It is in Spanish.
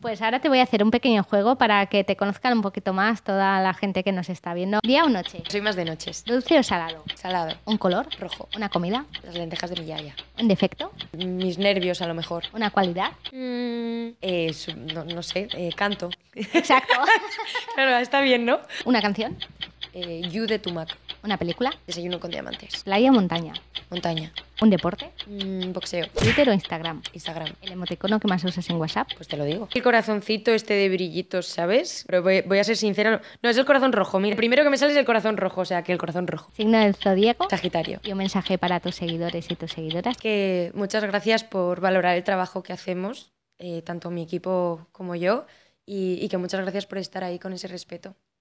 Pues ahora te voy a hacer un pequeño juego para que te conozcan un poquito más toda la gente que nos está viendo. ¿Día o noche? Soy más de noches. ¿Dulce o salado? Salado. ¿Un color? Rojo. ¿Una comida? Las lentejas de mi yaya. ¿Un defecto? Mis nervios, a lo mejor. ¿Una cualidad? Mm. Eh, no, sé, eh, canto. Exacto. claro, está bien, ¿no? ¿Una canción? Eh, you de Tumac. Una película. Desayuno con diamantes. Playa o montaña. Montaña. Un deporte. Mm, boxeo. Twitter o Instagram. Instagram. El emoticono que más usas en WhatsApp. Pues te lo digo. El corazoncito este de brillitos, ¿sabes? Pero voy, a ser sincera. No, es el corazón rojo. Mira, el primero que me sale es el corazón rojo, o sea, que el corazón rojo. Signo del zodíaco. Sagitario. Y un mensaje para tus seguidores y tus seguidoras. Que muchas gracias por valorar el trabajo que hacemos, eh, tanto mi equipo como yo, y que muchas gracias por estar ahí con ese respeto.